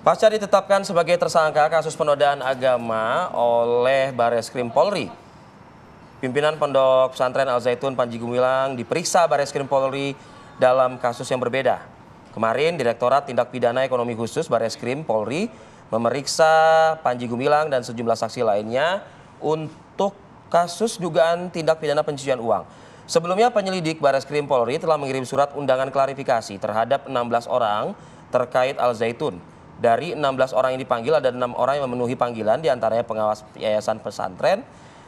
Pasca ditetapkan sebagai tersangka kasus penodaan agama oleh Bares Krim Polri, pimpinan Pondok Pesantren Al Zaitun Panji Gumilang diperiksa Bares Krim Polri dalam kasus yang berbeda. Kemarin Direktorat Tindak Pidana Ekonomi Khusus Bares Krim Polri memeriksa Panji Gumilang dan sejumlah saksi lainnya untuk kasus dugaan tindak pidana pencucian uang. Sebelumnya penyelidik Bares Krim Polri telah mengirim surat undangan klarifikasi terhadap 16 orang terkait Al Zaitun. Dari 16 orang yang dipanggil ada enam orang yang memenuhi panggilan diantaranya pengawas yayasan pesantren,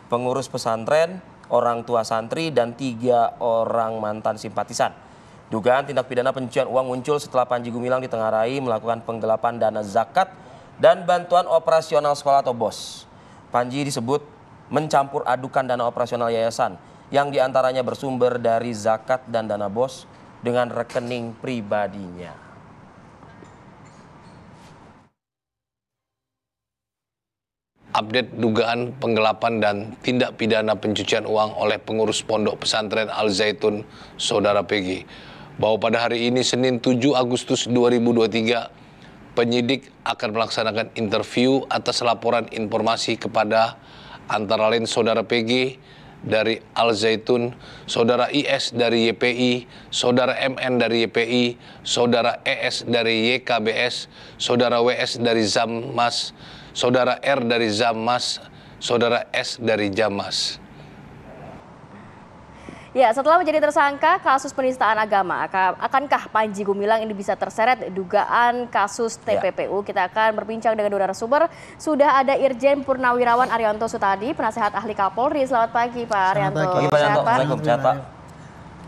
pengurus pesantren, orang tua santri dan tiga orang mantan simpatisan. Dugaan tindak pidana pencucian uang muncul setelah Panji Gumilang ditengarai melakukan penggelapan dana zakat dan bantuan operasional sekolah atau BOS. Panji disebut mencampur adukan dana operasional yayasan yang diantaranya bersumber dari zakat dan dana BOS dengan rekening pribadinya. update dugaan penggelapan dan tindak pidana pencucian uang oleh pengurus Pondok Pesantren Al Zaitun, Saudara PG, bahwa pada hari ini Senin 7 Agustus 2023 penyidik akan melaksanakan interview atas laporan informasi kepada antara lain Saudara PG dari Al Zaitun, Saudara IS dari YPI, Saudara MN dari YPI, Saudara ES dari YKBS, Saudara WS dari Zammas, saudara R dari Zamas, saudara S dari Jamas. Ya, setelah menjadi tersangka kasus penistaan agama, akankah Panji Gumilang ini bisa terseret dugaan kasus TPPU? Ya. Kita akan berbincang dengan dua narasumber. Sudah ada Irjen Purnawirawan Arianto Sutadi, penasehat ahli Kapolri. Selamat pagi, Pak Arianto. Selamat pagi, Pak Arianto. Pak. Selamat pagi, Pak.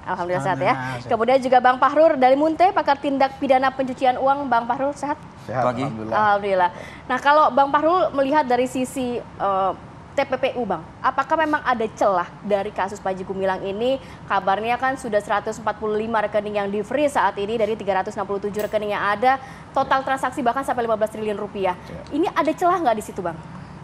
Alhamdulillah sehat ya. Kemudian juga Bang Fahrur dari Munte, pakar tindak pidana pencucian uang. Bang Fahrur sehat? Sehat. Pagi. Alhamdulillah. Alhamdulillah. Nah kalau Bang Fahrul melihat dari sisi uh, eh, TPPU Bang, apakah memang ada celah dari kasus Panji Gumilang ini? Kabarnya kan sudah 145 rekening yang di free saat ini dari 367 rekening yang ada, total transaksi bahkan sampai 15 triliun rupiah. Ya. Ini ada celah nggak di situ Bang?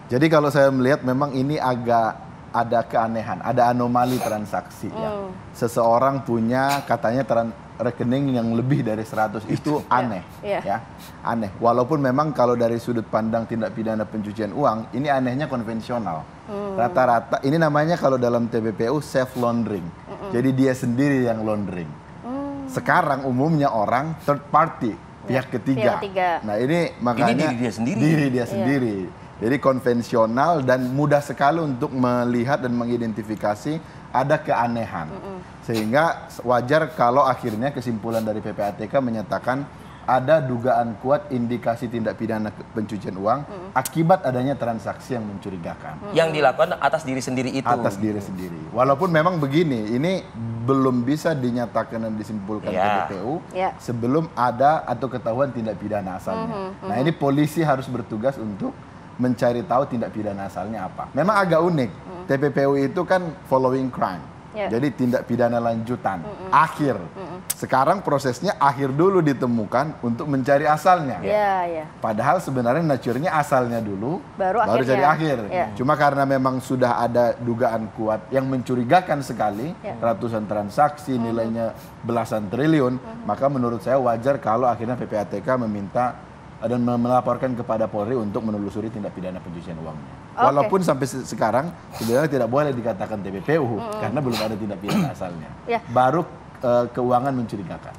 Jadi kalau saya melihat memang ini agak ada keanehan, ada anomali transaksi ya. oh. ya. Seseorang punya katanya tran rekening yang lebih dari 100 itu ya. aneh yeah. Yeah. ya. Aneh. Walaupun memang kalau dari sudut pandang tindak pidana pencucian uang, ini anehnya konvensional. Oh. Rata-rata hmm. ini namanya kalau dalam TPPU self laundering. Mm -mm. Jadi dia sendiri yang laundering. Oh. Sekarang umumnya orang third party ya. pihak ketiga. Pihak ketiga. Nah ini makanya ini diri dia sendiri. Diri dia sendiri. Yeah. Jadi konvensional dan mudah sekali untuk melihat dan mengidentifikasi ada keanehan. Mm -hmm. Sehingga wajar kalau akhirnya kesimpulan dari PPATK menyatakan ada dugaan kuat indikasi tindak pidana pencucian uang hmm. akibat adanya transaksi yang mencurigakan. Hmm. Yang dilakukan atas diri sendiri itu. Atas diri sendiri. Walaupun memang begini, ini belum bisa dinyatakan dan disimpulkan yeah. BPU yeah. sebelum ada atau ketahuan tindak pidana asalnya. Mm Hmm. Nah, mhm. ini polisi harus bertugas untuk mencari tahu tindak pidana asalnya apa. Memang agak unik. Mm. TPPU itu kan following crime. Yeah. Jadi tindak pidana lanjutan, mm -mm. akhir. Mm -mm. Sekarang prosesnya akhir dulu ditemukan untuk mencari asalnya. Yeah, yeah. Padahal sebenarnya naturenya asalnya dulu, baru, baru jadi akhir. Yeah. Cuma karena memang sudah ada dugaan kuat yang mencurigakan sekali, yeah. ratusan transaksi hmm. nilainya belasan triliun, mm -hmm. maka menurut saya wajar kalau akhirnya PPATK meminta dan melaporkan kepada Polri untuk menelusuri tindak pidana pencucian uangnya. Okay. Walaupun sampai sekarang sebenarnya tidak boleh dikatakan TPPU mm karena belum ada tindak pidana asalnya. Yeah. Baru eh, keuangan mencurigakan.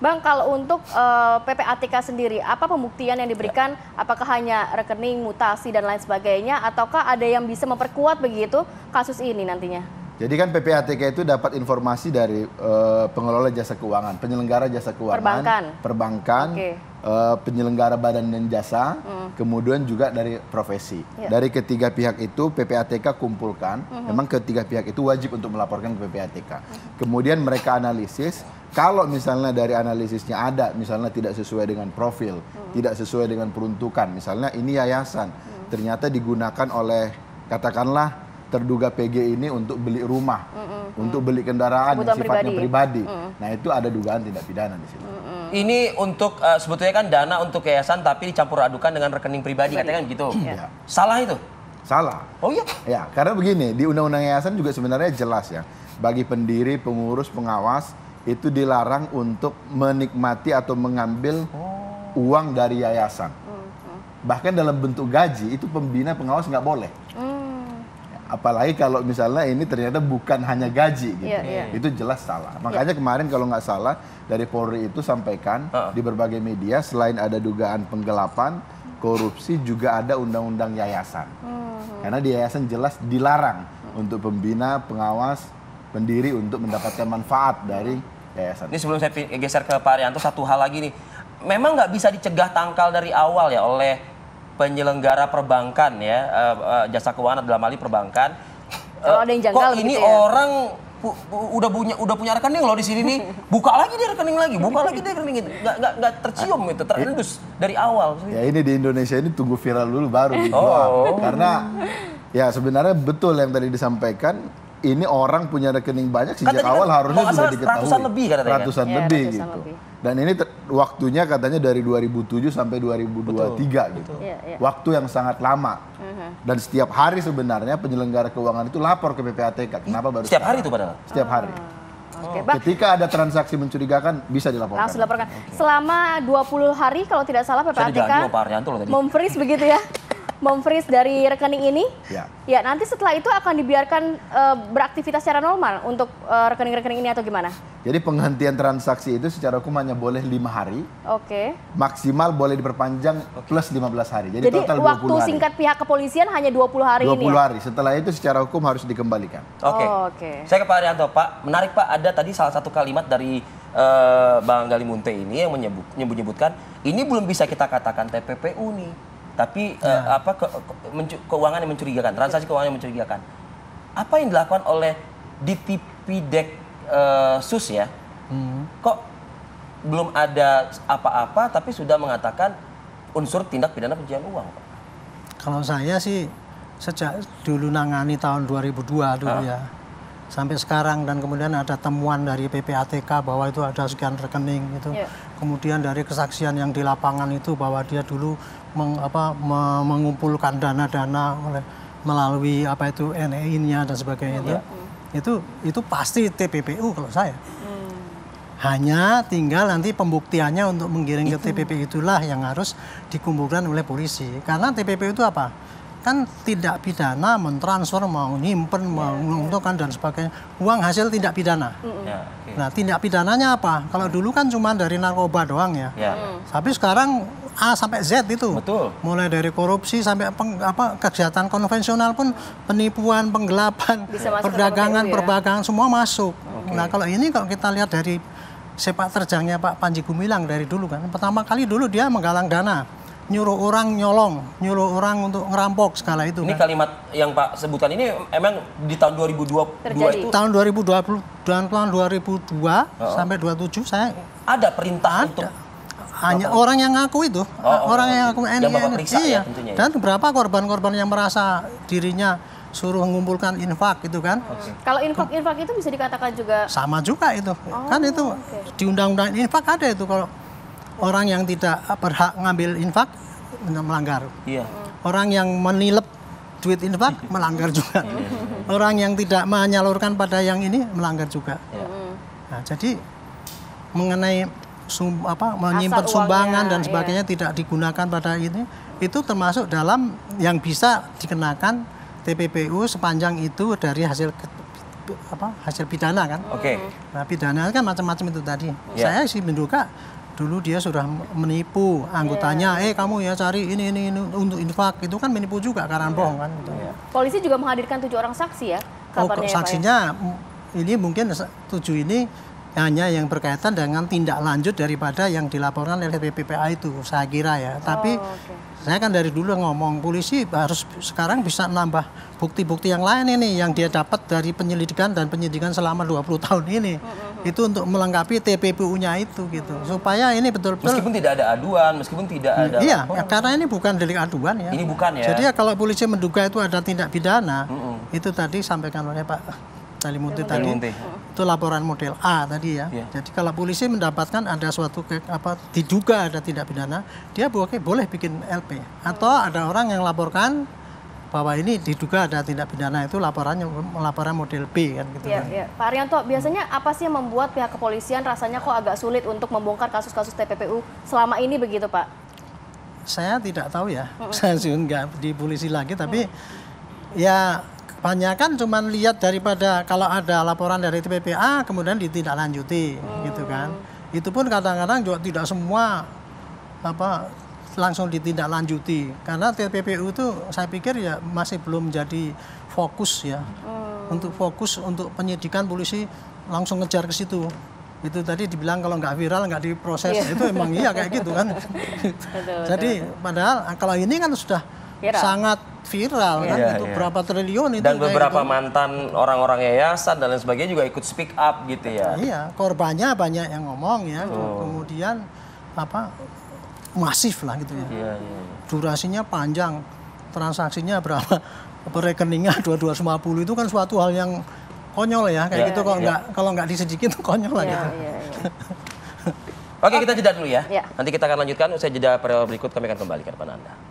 Bang, kalau untuk uh, eh, PPATK sendiri, apa pembuktian yang diberikan? Ya. Apakah hanya rekening, mutasi dan lain sebagainya ataukah ada yang bisa memperkuat begitu kasus ini nantinya? Jadi kan PPATK itu dapat informasi dari uh, pengelola jasa keuangan, penyelenggara jasa keuangan, perbankan, perbankan okay. uh, eh, penyelenggara badan dan jasa, mm. kemudian juga dari profesi. Yeah. Dari ketiga pihak itu PPATK kumpulkan. Mm -hmm. Memang ketiga pihak itu wajib untuk melaporkan ke PPATK. Mm -hmm. Kemudian mereka analisis. Kalau misalnya dari analisisnya ada, misalnya tidak sesuai dengan profil, mm. tidak sesuai dengan peruntukan, misalnya ini yayasan, mm. ternyata digunakan oleh katakanlah terduga PG ini untuk beli rumah, mm -mm, untuk beli kendaraan Kebutuhan yang sifatnya pribadi. Ya? pribadi. Mm. Nah itu ada dugaan tindak pidana di situ. Mm -mm. Ini untuk uh, sebetulnya kan dana untuk yayasan tapi dicampur adukan dengan rekening pribadi, katakan katanya kan gitu. Ya. Salah itu? Salah. Oh iya? Ya karena begini di undang-undang yayasan juga sebenarnya jelas ya bagi pendiri, pengurus, pengawas itu dilarang untuk menikmati atau mengambil oh. uang dari yayasan. Mm -hmm. Bahkan dalam bentuk gaji itu pembina pengawas nggak boleh. Mm apalagi kalau misalnya ini ternyata bukan hanya gaji gitu. Yeah, yeah. Itu jelas salah. Iya. Makanya yeah. kemarin kalau nggak salah dari Polri itu sampaikan uh -uh. di berbagai media selain ada dugaan penggelapan, korupsi juga ada undang-undang yayasan. Uh oh. -huh. Karena di yayasan jelas dilarang untuk pembina, pengawas, pendiri untuk mendapatkan manfaat dari yayasan. Ini sebelum saya geser ke Pak Arianto satu hal lagi nih. Memang nggak bisa dicegah tangkal dari awal ya oleh penyelenggara perbankan ya uh, uh, jasa keuangan dalam hal perbankan. uh, ada yang janggal kok ini ya? orang pu, pu, udah punya udah punya rekening loh di sini nih buka lagi dia rekening lagi buka lagi dia rekening itu nggak nggak nggak tercium itu terendus dari awal ya ini di Indonesia ini tunggu viral dulu baru dijual oh. karena ya sebenarnya betul yang tadi disampaikan ini orang punya rekening banyak sejak kan, awal kan, harusnya sudah ratusan diketahui. Ratusan lebih katanya. Ratusan ya, lebih ratusan gitu. Lebih. Dan ini waktunya katanya dari 2007 sampai 2023 betul, gitu. Betul. Ya, ya. Waktu yang sangat lama. Uh -huh. Dan setiap hari sebenarnya penyelenggara keuangan itu lapor ke PPATK. Kenapa baru Setiap sekarang? hari itu padahal. Setiap ah, oh. hari. Okay, Ketika ada transaksi mencurigakan bisa dilaporkan. Langsung dilaporkan. Okay. Selama 20 hari kalau tidak salah PPATK memfreeze begitu ya. memfreeze dari rekening ini. Ya. Ya, nanti setelah itu akan dibiarkan e, beraktivitas secara normal untuk eh, rekening-rekening ini atau gimana? Jadi penghentian transaksi itu secara hukum hanya boleh lima hari. Oke. Okay. Maksimal boleh diperpanjang okay. plus 15 hari. Jadi, Jadi total waktu singkat pihak kepolisian hanya 20 hari 20 ini. 20 ya? hari. Setelah itu secara hukum harus dikembalikan. Oke. Okay. Oh, Oke. Okay. Saya ke Pak Arianto, Pak. Menarik Pak, ada tadi salah satu kalimat dari uh, Bang Galimunte ini yang menyebut, menyebut nyebutkan ini belum bisa kita katakan TPPU nih tapi ya. uh, apa ke, ke, mencu, keuangan yang mencurigakan, transaksi ya. keuangan yang mencurigakan. Apa yang dilakukan oleh Dek uh, eh, SUS ya? Hmm. Kok belum ada apa-apa tapi sudah mengatakan unsur tindak pidana pencucian uang, Pak? Kalau saya sih sejak dulu nangani tahun 2002 dulu ah. ya sampai sekarang dan kemudian ada temuan dari PPATK bahwa itu ada sekian rekening itu yeah. kemudian dari kesaksian yang di lapangan itu bahwa dia dulu meng, apa, mengumpulkan dana-dana oleh melalui apa itu NEI-nya dan sebagainya yeah. itu ya. itu itu pasti TPPU kalau saya hmm. hanya tinggal nanti pembuktiannya untuk menggiring ke TPPU itulah yang harus dikumpulkan oleh polisi karena TPPU itu apa kan tidak pidana mentransfer mau nyimpen yeah, menguntungkan dan sebagainya uang hasil tidak pidana. Yeah, okay. Nah tidak pidananya apa? Kalau mm. dulu kan cuma dari narkoba doang ya. Yeah. Mm. Tapi sekarang A sampai Z itu. Betul. Mulai dari korupsi sampai peng, apa kegiatan konvensional pun penipuan, penggelapan, perdagangan, ya? perdagangan semua masuk. Okay. Nah kalau ini kalau kita lihat dari sepak terjangnya Pak Panji Gumilang dari dulu kan pertama kali dulu dia menggalang dana nyuruh orang nyolong, nyuruh orang untuk ngerampok segala itu. Ini kan? kalimat yang Pak sebutkan ini emang di tahun 2022 itu tahun 2020 dan tahun 2002 oh. sampai 27 saya ada perintah ada. untuk hanya Bapak. orang yang ngaku itu, oh, oh orang oh, yang ngaku ini, ini. iya. Ya, ya Dan berapa korban-korban yang merasa dirinya suruh mengumpulkan infak itu kan. Okay. Kalau infak-infak itu bisa dikatakan juga sama juga itu. Oh, kan itu okay. di undang-undang infak ada itu kalau orang yang tidak berhak ngambil infak melanggar. Iya. Orang yang menilep duit pak melanggar juga. Iya, iya, iya. Orang yang tidak menyalurkan pada yang ini melanggar juga. Iya. Nah, jadi mengenai sum, apa menyimpan sumbangan dan sebagainya iya. tidak digunakan pada ini itu termasuk dalam yang bisa dikenakan TPPU sepanjang itu dari hasil apa hasil pidana kan? Oke. Okay. Nah, pidana kan macam-macam itu tadi. Yeah. Saya sih menduga dulu dia sudah menipu anggotanya, yeah. eh kamu ya cari ini, ini ini untuk infak itu kan menipu juga karena iya. bohong kan. Gitu. Yeah. Polisi juga menghadirkan tujuh orang saksi ya. Oh, kabarnya oh, saksinya mm, ini mungkin tujuh ini hanya yang berkaitan dengan tindak lanjut daripada yang dilaporkan oleh BPPA itu saya kira ya. Oh, Tapi okay. saya kan dari dulu ngomong polisi harus sekarang bisa nambah bukti-bukti yang lain ini yang dia dapat dari penyelidikan dan penyidikan selama 20 tahun ini. Mm -hmm itu untuk melengkapi TPPU-nya itu gitu supaya ini betul-betul meskipun tidak ada aduan meskipun tidak ada iya oh. karena ini bukan delik aduan ya ini bukan ya jadi ya kalau polisi menduga itu ada tindak pidana mm -mm. itu tadi sampaikan oleh Pak Tali Talimunti tadi itu laporan model A tadi ya. yeah. jadi kalau polisi mendapatkan ada suatu ke, apa diduga ada tindak pidana dia boleh bikin LP atau ada orang yang laporkan bahwa ini diduga ada tindak pidana itu laporannya laporan model B kan gitu ya, kan. Yeah. Pak Arianto, biasanya apa sih yang membuat pihak kepolisian rasanya kok agak sulit untuk membongkar kasus-kasus TPPU selama ini begitu, Pak? Saya tidak tahu ya. saya sih Saya nggak di polisi lagi tapi ya kebanyakan cuma lihat daripada kalau ada laporan dari TPPA kemudian ditindaklanjuti hmm. gitu kan. Itu pun kadang-kadang juga tidak semua apa langsung ditindaklanjuti karena TPPU itu saya pikir ya masih belum menjadi fokus ya oh. untuk fokus untuk penyidikan polisi langsung ngejar ke situ itu tadi dibilang kalau nggak viral nggak diproses yeah. itu emang iya kayak gitu kan jadi padahal kalau ini kan sudah viral. sangat viral yeah. kan yeah, itu yeah. berapa triliun itu dan beberapa itu. mantan orang-orang yayasan dan lain sebagainya juga ikut speak up gitu ya iya korbannya banyak yang ngomong ya oh. kemudian apa masif lah gitu ya. Yeah, yeah. Iya. Durasinya panjang, transaksinya berapa perekeningnya 2250 itu kan suatu hal yang konyol ya kayak yeah, gitu kalau yeah. nggak kalau nggak itu konyol lah yeah, gitu. Yeah, yeah. Oke, kita jeda dulu ya. Yeah. Nanti kita akan lanjutkan usai jeda periode berikut kami akan kembali ke depan Anda.